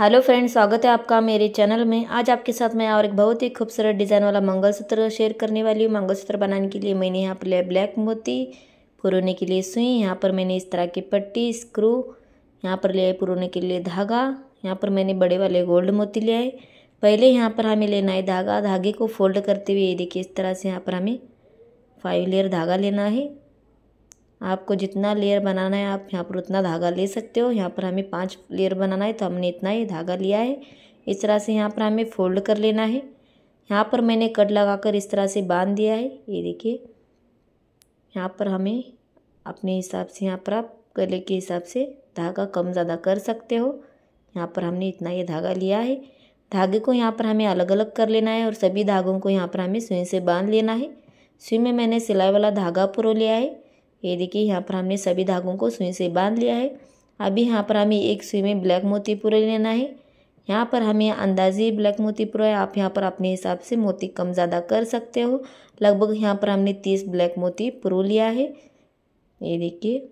hello friend स्वागत है आपका मेरे चैनल में आज आपके साथ मैं और एक बहुत ही खूबसूरत डिज़ाइन वाला मंगलसूत्र शेयर करने वाली हूँ मंगलसूत्र बनाने के लिए मैंने यहाँ पर लिया ब्लैक मोती पुरोने के लिए सुई यहाँ पर मैंने इस तरह की पट्टी स्क्रू यहाँ पर लिया पुरोने के लिए धागा यहाँ पर मैंने बड़े वाले गोल्ड मोती लिया है पहले यहाँ पर हमें लेना है धागा धागे को फोल्ड करते हुए ये देखिए इस तरह से यहाँ पर हमें फाइव लेयर धागा लेना है आपको जितना लेयर बनाना है आप यहाँ पर उतना धागा ले सकते हो यहाँ पर हमें पाँच लेयर बनाना है तो हमने इतना ही धागा लिया है इस तरह से यहाँ पर हमें फोल्ड कर लेना है यहाँ पर मैंने कट लगाकर इस तरह से बांध दिया है ये देखिए यहाँ पर हमें अपने हिसाब से यहाँ पर आप गले के हिसाब से धागा कम ज़्यादा कर सकते हो यहाँ पर हमने इतना ये धागा लिया है धागे को यहाँ पर हमें अलग अलग कर लेना है और सभी धागों को यहाँ पर हमें सुई से बांध लेना है सुई में मैंने सिलाई वाला धागा पुरो लिया है ये देखिए यहाँ पर हमने सभी धागों को सुई से बांध लिया है अभी यहाँ पर हमें एक सुई में ब्लैक मोती पूरा लेना है यहाँ पर हमें अंदाजी ब्लैक मोती पूरा है आप यहाँ पर अपने हिसाब से मोती कम ज़्यादा कर सकते हो लगभग यहाँ पर हमने तीस ब्लैक मोती पुरो लिया है ये देखिए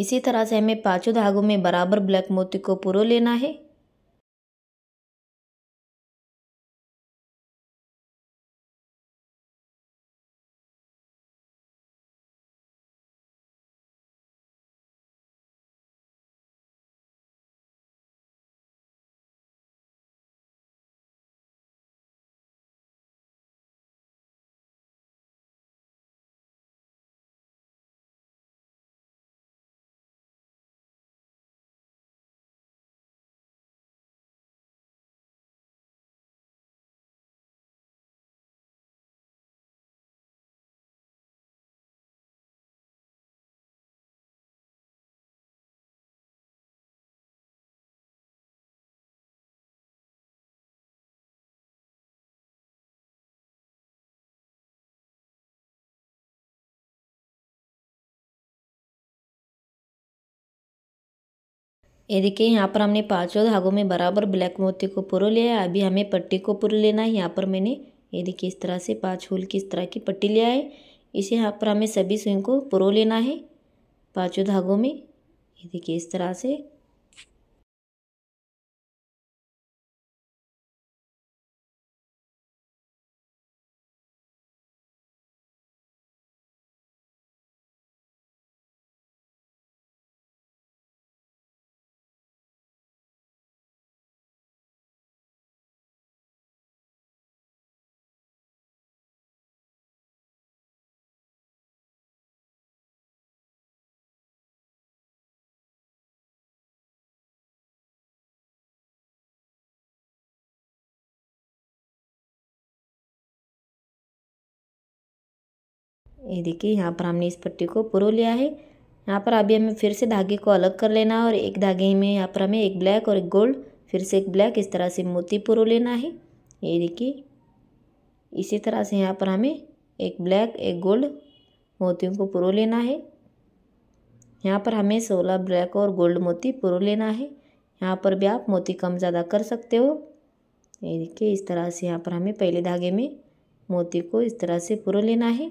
इसी तरह से हमें पाँचों धागों में बराबर ब्लैक मोती को पुरो लेना है ये देखिए यहाँ पर हमने पाँचों धागों में बराबर ब्लैक मोती को पुरो लिया है अभी हमें पट्टी को पुरो लेना है यहाँ पर मैंने ये देखिए इस तरह से पाँच होल की इस तरह की पट्टी लिया है इसे यहाँ पर हमें सभी सुई को पुरो लेना है पाँचों धागों में ये देखिए इस तरह से ये देखिए यहाँ पर हमने इस पट्टी को पुरो लिया है यहाँ पर अभी हमें फिर से धागे को अलग कर लेना है और एक धागे में यहाँ पर हमें एक ब्लैक और एक गोल्ड फिर से एक ब्लैक इस तरह से मोती पुरो लेना है ये देखिए इसी तरह से यहाँ पर हमें एक ब्लैक एक गोल्ड मोतियों को पुरो लेना है यहाँ पर हमें सोलह ब्लैक और गोल्ड मोती पुरो लेना है यहाँ पर भी आप मोती कम ज़्यादा कर सकते हो ये देखिए इस तरह से यहाँ पर हमें पहले धागे में मोती को इस तरह से पुरो लेना है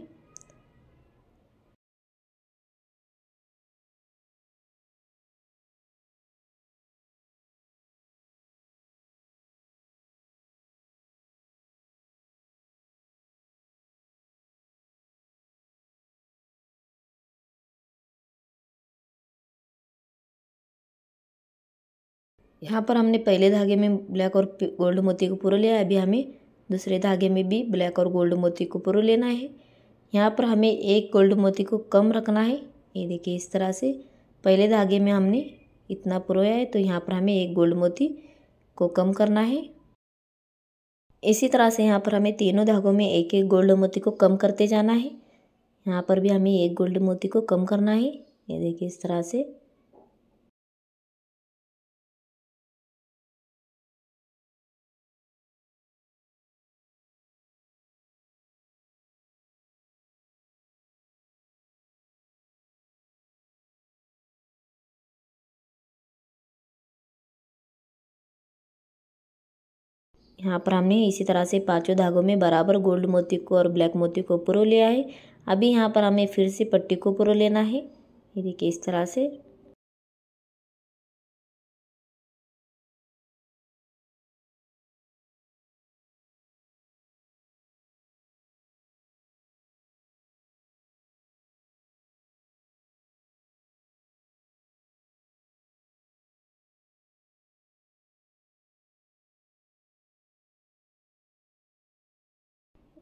यहाँ पर हमने पहले धागे में ब्लैक और गोल्ड मोती को पूरा लिया अभी हमें दूसरे धागे में भी ब्लैक और गोल्ड मोती को पूरा लेना है यहाँ पर हमें एक गोल्ड मोती को कम रखना है ये देखिए इस तरह से पहले धागे में हमने इतना पुरोया है तो यहाँ पर हमें एक गोल्ड मोती को कम करना है इसी तरह से यहाँ पर हमें तीनों धागों में एक एक गोल्ड मोती को कम करते जाना है यहाँ पर भी हमें एक गोल्ड मोती को कम करना है ये देखिए इस तरह से यहाँ पर हमने इसी तरह से पांचों धागों में बराबर गोल्ड मोती को और ब्लैक मोती को पुरो लिया है अभी यहाँ पर हमें फिर से पट्टी को पुरो लेना है ये देखिए इस तरह से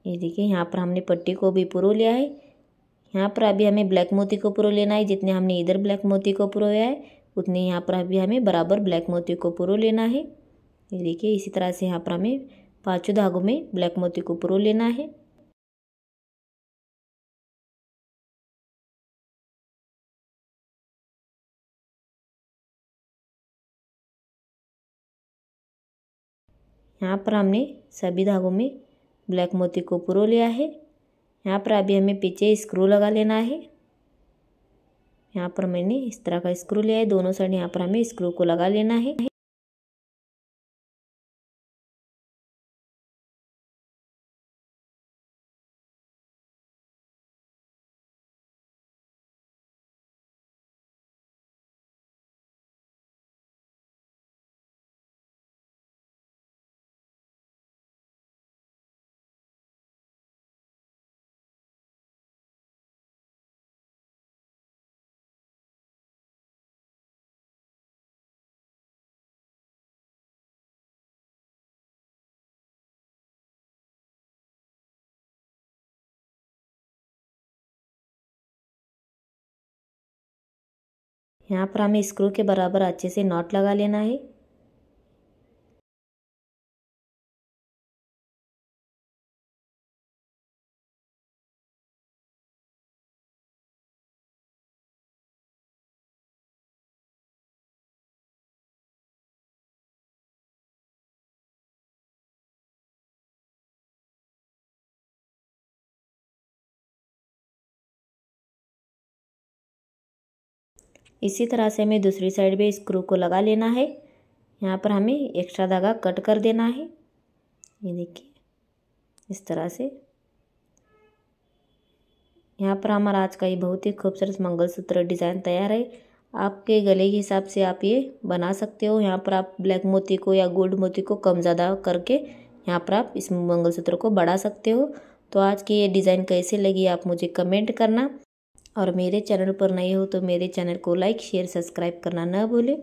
ये देखिए यहाँ पर हमने पट्टी को भी पुरो लिया है यहाँ पर अभी हमें ब्लैक मोती को पुरो लेना है जितने हमने इधर ब्लैक मोती को पुरोया है उतने यहाँ पर अभी हमें बराबर ब्लैक मोती को पुरो लेना है ये देखिए इसी तरह से यहाँ पर हमें पाँचों धागों में ब्लैक मोती को पुरो लेना है यहाँ पर हमने सभी धागों में ब्लैक मोती को पुरो लिया है यहाँ पर अभी हमें पीछे स्क्रू लगा लेना है यहाँ पर मैंने इस तरह का स्क्रू लिया है दोनों साइड यहाँ पर हमें स्क्रू को लगा लेना है यहाँ पर हमें स्क्रू के बराबर अच्छे से नॉट लगा लेना है इसी तरह से हमें दूसरी साइड भी स्क्रू को लगा लेना है यहाँ पर हमें एक्स्ट्रा धागा कट कर देना है ये देखिए इस तरह से यहाँ पर हमारा आज का ये बहुत ही खूबसूरत मंगलसूत्र डिज़ाइन तैयार है आपके गले के हिसाब से आप ये बना सकते हो यहाँ पर आप ब्लैक मोती को या गोल्ड मोती को कम ज़्यादा करके यहाँ पर आप इस मंगलसूत्र को बढ़ा सकते हो तो आज की ये डिज़ाइन कैसे लगी आप मुझे कमेंट करना और मेरे चैनल पर नए हो तो मेरे चैनल को लाइक शेयर सब्सक्राइब करना न भूलें